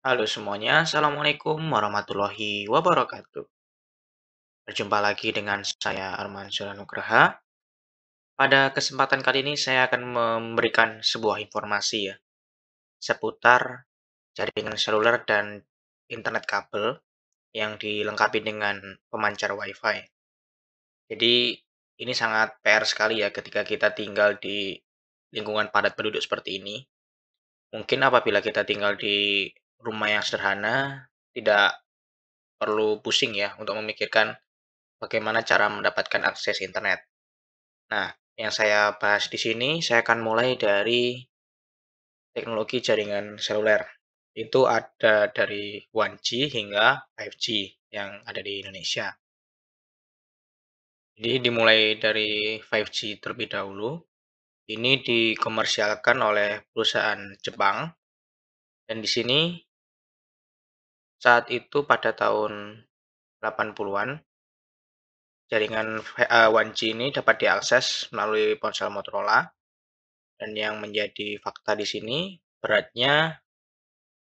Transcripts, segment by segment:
Halo semuanya, Assalamualaikum warahmatullahi wabarakatuh. Berjumpa lagi dengan saya Arman Suranugraha. Pada kesempatan kali ini saya akan memberikan sebuah informasi ya, seputar jaringan seluler dan internet kabel yang dilengkapi dengan pemancar wifi. Jadi ini sangat PR sekali ya ketika kita tinggal di lingkungan padat penduduk seperti ini. Mungkin apabila kita tinggal di rumah yang sederhana, tidak perlu pusing ya untuk memikirkan bagaimana cara mendapatkan akses internet. Nah, yang saya bahas di sini, saya akan mulai dari teknologi jaringan seluler. Itu ada dari 1G hingga 5G yang ada di Indonesia. Jadi dimulai dari 5G terlebih dahulu. Ini dikomersialkan oleh perusahaan Jepang. Dan di sini saat itu pada tahun 80-an, jaringan 1G eh, ini dapat diakses melalui ponsel Motorola. Dan yang menjadi fakta di sini, beratnya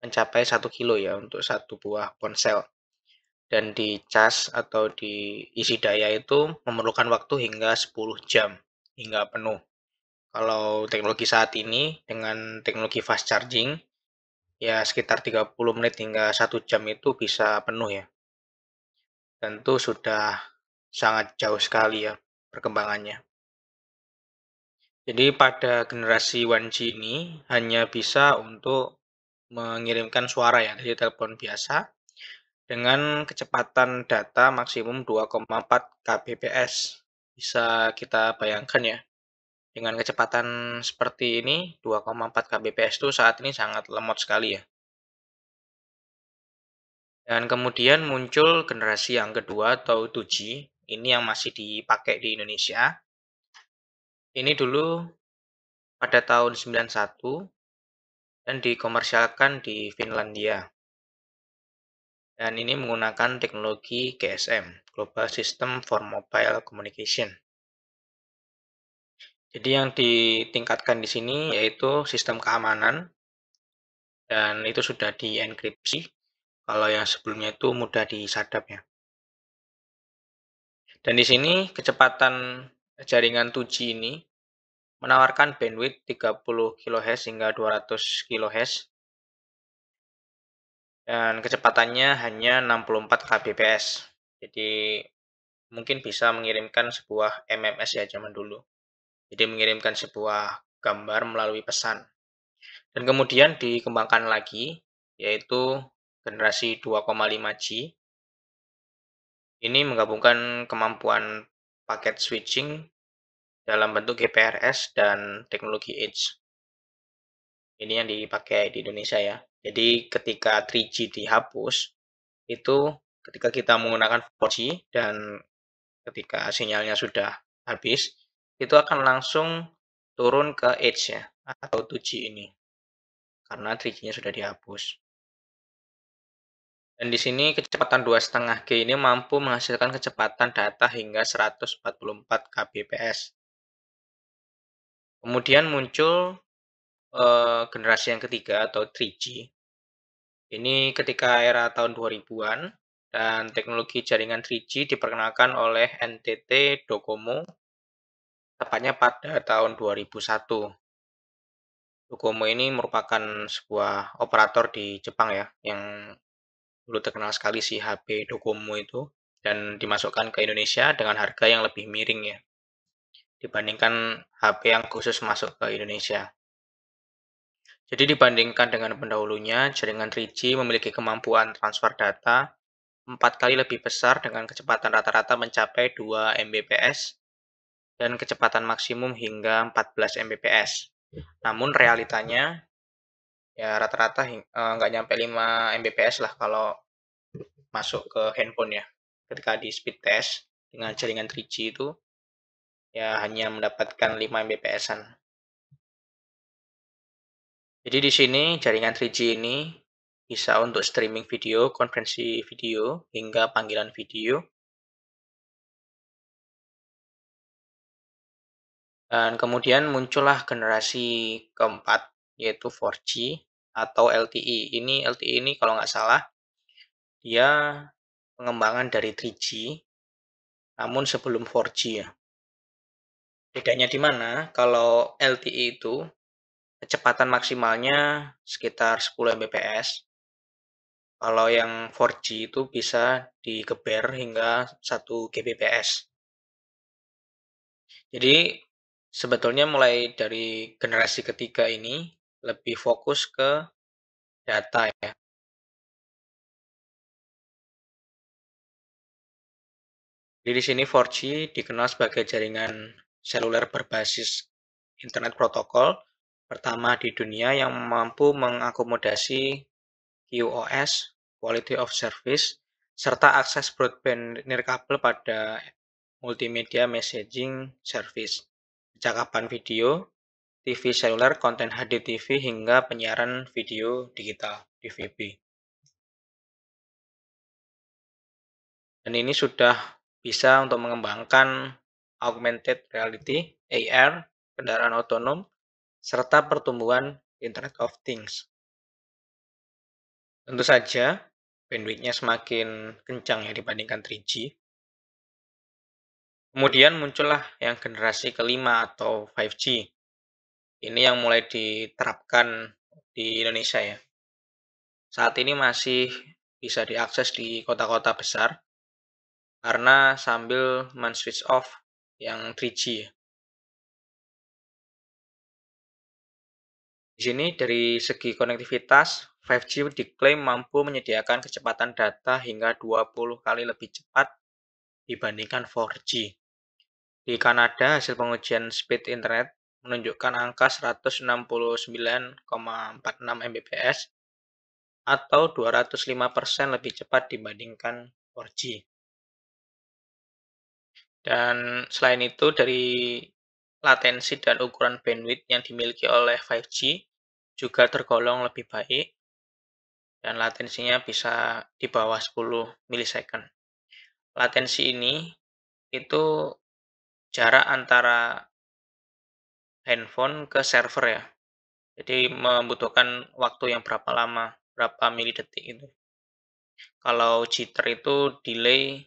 mencapai 1 kilo ya untuk satu buah ponsel. Dan di charge atau di isi daya itu memerlukan waktu hingga 10 jam, hingga penuh. Kalau teknologi saat ini dengan teknologi fast charging, ya sekitar 30 menit hingga satu jam itu bisa penuh ya. Tentu sudah sangat jauh sekali ya perkembangannya. Jadi pada generasi 1G ini hanya bisa untuk mengirimkan suara ya dari telepon biasa dengan kecepatan data maksimum 2,4 kbps. Bisa kita bayangkan ya dengan kecepatan seperti ini, 2,4 kbps itu saat ini sangat lemot sekali ya. Dan kemudian muncul generasi yang kedua atau 2G, ini yang masih dipakai di Indonesia. Ini dulu pada tahun 91 dan dikomersialkan di Finlandia. Dan ini menggunakan teknologi GSM, Global System for Mobile Communication. Jadi yang ditingkatkan di sini yaitu sistem keamanan dan itu sudah dienkripsi. Kalau yang sebelumnya itu mudah disadap ya. Dan di sini kecepatan jaringan 2G ini menawarkan bandwidth 30 kHz hingga 200 kHz. Dan kecepatannya hanya 64 kbps. Jadi mungkin bisa mengirimkan sebuah MMS ya zaman dulu. Jadi mengirimkan sebuah gambar melalui pesan. Dan kemudian dikembangkan lagi, yaitu generasi 2,5G. Ini menggabungkan kemampuan paket switching dalam bentuk GPRS dan teknologi Edge. Ini yang dipakai di Indonesia ya. Jadi ketika 3G dihapus, itu ketika kita menggunakan 4G dan ketika sinyalnya sudah habis, itu akan langsung turun ke Edge ya, atau 2G ini. Karena 3G-nya sudah dihapus. Dan di sini kecepatan 2,5G ini mampu menghasilkan kecepatan data hingga 144 kbps. Kemudian muncul eh, generasi yang ketiga atau 3G. Ini ketika era tahun 2000-an dan teknologi jaringan 3G diperkenalkan oleh NTT Docomo tepatnya pada tahun 2001. Docomo ini merupakan sebuah operator di Jepang ya, yang dulu terkenal sekali si HP Docomo itu, dan dimasukkan ke Indonesia dengan harga yang lebih miring ya, dibandingkan HP yang khusus masuk ke Indonesia. Jadi dibandingkan dengan pendahulunya, jaringan 3G memiliki kemampuan transfer data 4 kali lebih besar dengan kecepatan rata-rata mencapai 2 Mbps dan kecepatan maksimum hingga 14 Mbps. Ya. Namun realitanya ya rata-rata e, nggak uh, nyampe 5 Mbps lah kalau masuk ke handphone ya. Ketika di speed test dengan jaringan 3G itu ya hanya mendapatkan 5 Mbps-an. Jadi di sini jaringan 3G ini bisa untuk streaming video, konferensi video, hingga panggilan video, Dan kemudian muncullah generasi keempat, yaitu 4G atau LTE. Ini LTE ini kalau nggak salah, dia pengembangan dari 3G, namun sebelum 4G ya. Bedanya di mana? Kalau LTE itu kecepatan maksimalnya sekitar 10 Mbps. Kalau yang 4G itu bisa digeber hingga 1 Gbps. Jadi Sebetulnya mulai dari generasi ketiga ini lebih fokus ke data ya. Jadi di sini 4G dikenal sebagai jaringan seluler berbasis internet protokol pertama di dunia yang mampu mengakomodasi QoS, Quality of Service, serta akses broadband nirkabel pada multimedia messaging service cakapan video, TV seluler, konten HD TV, hingga penyiaran video digital DVB. Dan ini sudah bisa untuk mengembangkan augmented reality, AR, kendaraan otonom, serta pertumbuhan Internet of Things. Tentu saja, bandwidthnya semakin kencang ya dibandingkan 3G, Kemudian muncullah yang generasi kelima atau 5G. Ini yang mulai diterapkan di Indonesia ya. Saat ini masih bisa diakses di kota-kota besar karena sambil men-switch off yang 3G. Di sini dari segi konektivitas, 5G diklaim mampu menyediakan kecepatan data hingga 20 kali lebih cepat dibandingkan 4G. Di Kanada, hasil pengujian speed internet menunjukkan angka 169,46 Mbps atau 205% lebih cepat dibandingkan 4G. Dan selain itu dari latensi dan ukuran bandwidth yang dimiliki oleh 5G juga tergolong lebih baik dan latensinya bisa di bawah 10 milisecond. Latensi ini itu jarak antara handphone ke server ya. Jadi membutuhkan waktu yang berapa lama, berapa milidetik itu. Kalau jitter itu delay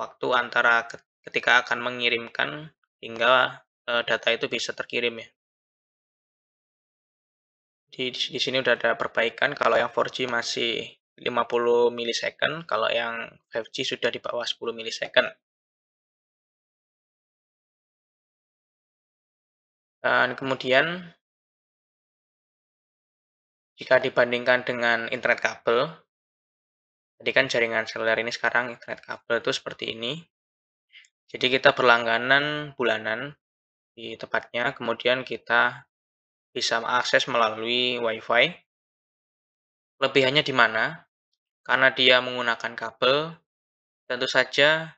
waktu antara ketika akan mengirimkan hingga eh, data itu bisa terkirim ya. Di, di sini udah ada perbaikan, kalau yang 4G masih 50 milisecond, kalau yang 5G sudah di bawah 10 milisecond. Dan kemudian jika dibandingkan dengan internet kabel, jadi kan jaringan seluler ini sekarang internet kabel itu seperti ini. Jadi kita berlangganan bulanan di tempatnya, kemudian kita bisa akses melalui WiFi. Lebihannya di mana? Karena dia menggunakan kabel, tentu saja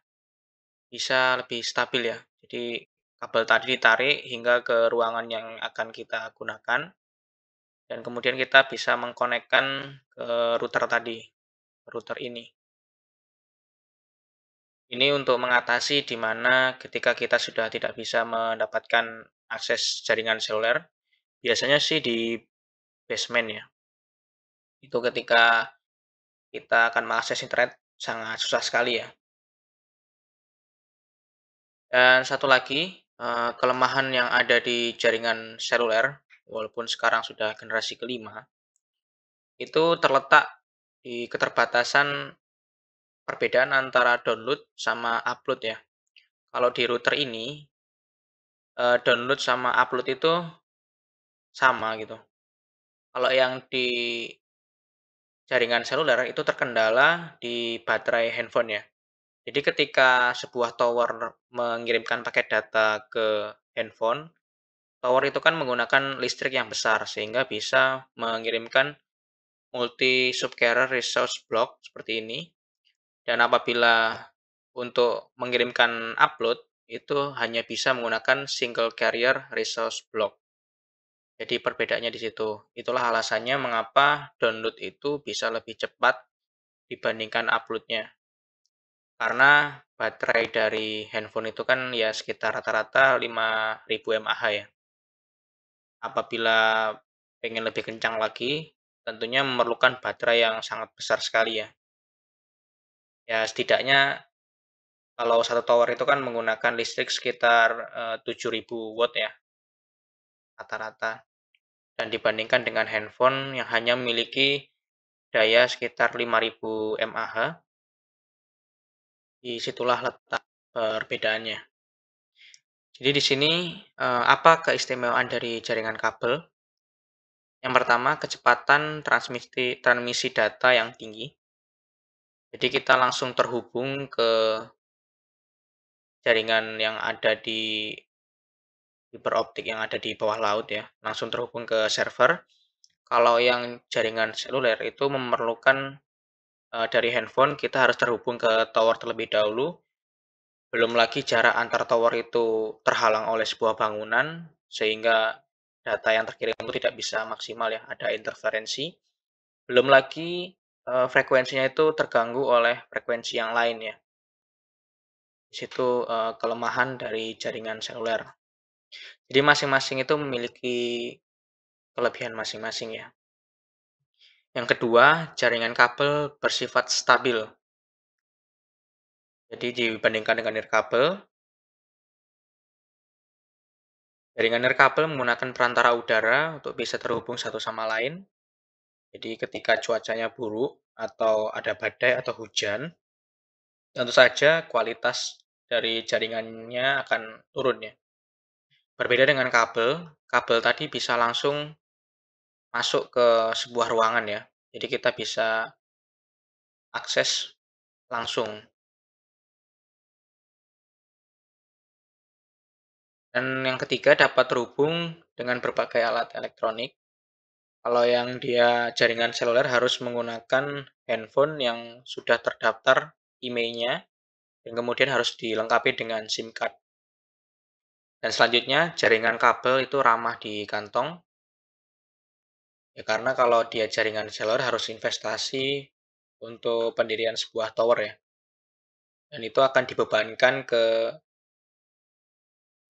bisa lebih stabil ya. Jadi kabel tadi ditarik hingga ke ruangan yang akan kita gunakan dan kemudian kita bisa mengkonekkan ke router tadi router ini ini untuk mengatasi di mana ketika kita sudah tidak bisa mendapatkan akses jaringan seluler biasanya sih di basement ya itu ketika kita akan mengakses internet sangat susah sekali ya dan satu lagi Eh, kelemahan yang ada di jaringan seluler, walaupun sekarang sudah generasi kelima, itu terletak di keterbatasan perbedaan antara download sama upload ya. Kalau di router ini, eh, download sama upload itu sama gitu. Kalau yang di jaringan seluler itu terkendala di baterai handphone ya. Jadi ketika sebuah tower mengirimkan paket data ke handphone, tower itu kan menggunakan listrik yang besar sehingga bisa mengirimkan multi subcarrier resource block seperti ini. Dan apabila untuk mengirimkan upload itu hanya bisa menggunakan single carrier resource block. Jadi perbedaannya di situ. Itulah alasannya mengapa download itu bisa lebih cepat dibandingkan uploadnya karena baterai dari handphone itu kan ya sekitar rata-rata 5000 mAh ya. Apabila pengen lebih kencang lagi, tentunya memerlukan baterai yang sangat besar sekali ya. Ya setidaknya kalau satu tower itu kan menggunakan listrik sekitar eh, 7000 watt ya rata-rata. Dan dibandingkan dengan handphone yang hanya memiliki daya sekitar 5000 mAh Disitulah letak perbedaannya. Jadi di sini apa keistimewaan dari jaringan kabel? Yang pertama, kecepatan transmisi, transmisi data yang tinggi. Jadi kita langsung terhubung ke jaringan yang ada di fiber optik yang ada di bawah laut ya, langsung terhubung ke server. Kalau yang jaringan seluler itu memerlukan Eh, dari handphone kita harus terhubung ke tower terlebih dahulu. Belum lagi jarak antar tower itu terhalang oleh sebuah bangunan sehingga data yang terkirim itu tidak bisa maksimal ya, ada interferensi. Belum lagi uh, frekuensinya itu terganggu oleh frekuensi yang lain ya. Di situ uh, kelemahan dari jaringan seluler. Jadi masing-masing itu memiliki kelebihan masing-masing ya. Yang kedua, jaringan kabel bersifat stabil. Jadi dibandingkan dengan nirkabel, jaringan nirkabel menggunakan perantara udara untuk bisa terhubung satu sama lain. Jadi ketika cuacanya buruk atau ada badai atau hujan, tentu saja kualitas dari jaringannya akan turun ya. Berbeda dengan kabel, kabel tadi bisa langsung masuk ke sebuah ruangan ya. Jadi kita bisa akses langsung. Dan yang ketiga dapat terhubung dengan berbagai alat elektronik. Kalau yang dia jaringan seluler harus menggunakan handphone yang sudah terdaftar IMEI-nya dan kemudian harus dilengkapi dengan SIM card. Dan selanjutnya jaringan kabel itu ramah di kantong Ya, karena kalau dia jaringan seller harus investasi untuk pendirian sebuah tower ya. Dan itu akan dibebankan ke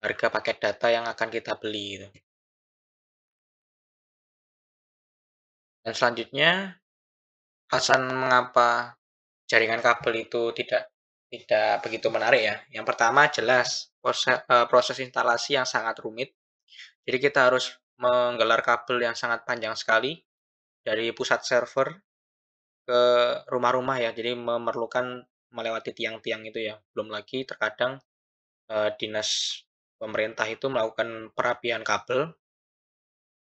harga paket data yang akan kita beli. Gitu. Dan selanjutnya, alasan mengapa jaringan kabel itu tidak tidak begitu menarik ya. Yang pertama jelas proses, eh, proses instalasi yang sangat rumit. Jadi kita harus menggelar kabel yang sangat panjang sekali dari pusat server ke rumah-rumah ya. Jadi memerlukan melewati tiang-tiang itu ya. Belum lagi terkadang eh, dinas pemerintah itu melakukan perapian kabel.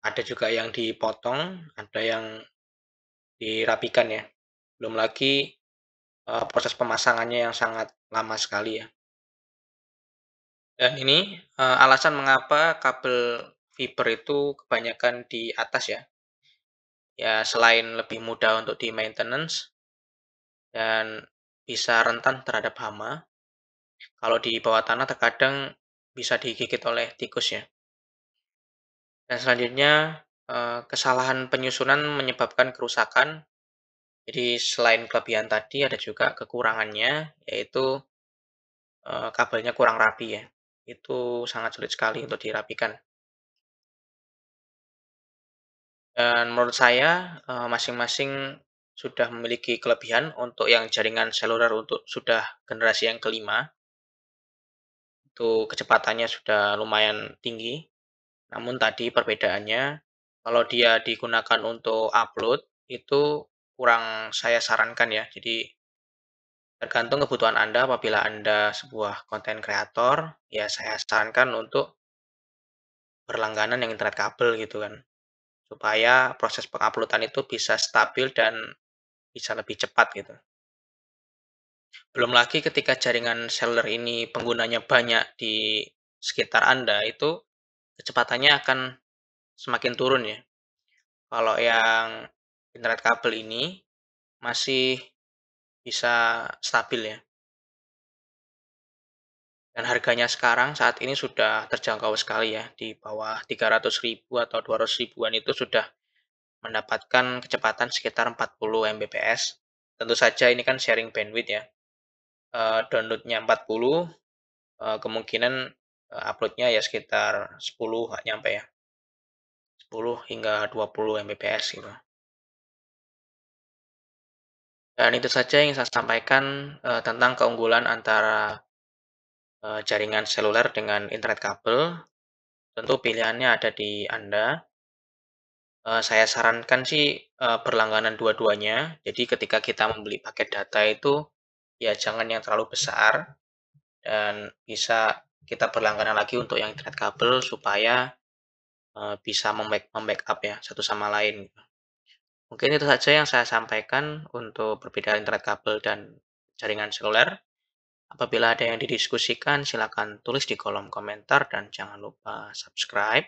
Ada juga yang dipotong, ada yang dirapikan ya. Belum lagi uh, proses pemasangannya yang sangat lama sekali ya. Dan ini uh, alasan mengapa kabel fiber itu kebanyakan di atas ya. Ya selain lebih mudah untuk di maintenance dan bisa rentan terhadap hama. Kalau di bawah tanah terkadang bisa digigit oleh tikus ya. Dan selanjutnya eh, kesalahan penyusunan menyebabkan kerusakan. Jadi selain kelebihan tadi ada juga kekurangannya yaitu eh, kabelnya kurang rapi ya. Itu sangat sulit sekali untuk dirapikan. Dan menurut saya eh, masing-masing sudah memiliki kelebihan untuk yang jaringan seluler untuk sudah generasi yang kelima. Itu kecepatannya sudah lumayan tinggi. Namun tadi perbedaannya kalau dia digunakan untuk upload itu kurang saya sarankan ya. Jadi tergantung kebutuhan Anda apabila Anda sebuah konten kreator, ya saya sarankan untuk berlangganan yang internet kabel gitu kan supaya proses penguploadan itu bisa stabil dan bisa lebih cepat gitu. Belum lagi ketika jaringan seller ini penggunanya banyak di sekitar Anda itu kecepatannya akan semakin turun ya. Kalau yang internet kabel ini masih bisa stabil ya dan harganya sekarang saat ini sudah terjangkau sekali ya di bawah 300 ribu atau 200 ribuan itu sudah mendapatkan kecepatan sekitar 40 Mbps tentu saja ini kan sharing bandwidth ya uh, downloadnya 40 uh, eh, kemungkinan eh, uploadnya ya sekitar 10 nyampe ya 10 hingga 20 Mbps gitu dan itu saja yang saya sampaikan tentang keunggulan antara Eh, jaringan seluler dengan internet kabel, tentu pilihannya ada di Anda. Eh, saya sarankan sih eh, berlangganan dua-duanya. Jadi ketika kita membeli paket data itu ya jangan yang terlalu besar dan bisa kita berlangganan lagi untuk yang internet kabel supaya bisa membackup ya satu sama lain. Gitu. Mungkin itu saja yang saya sampaikan untuk perbedaan internet kabel dan jaringan seluler. Apabila ada yang didiskusikan, silakan tulis di kolom komentar dan jangan lupa subscribe.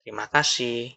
Terima kasih.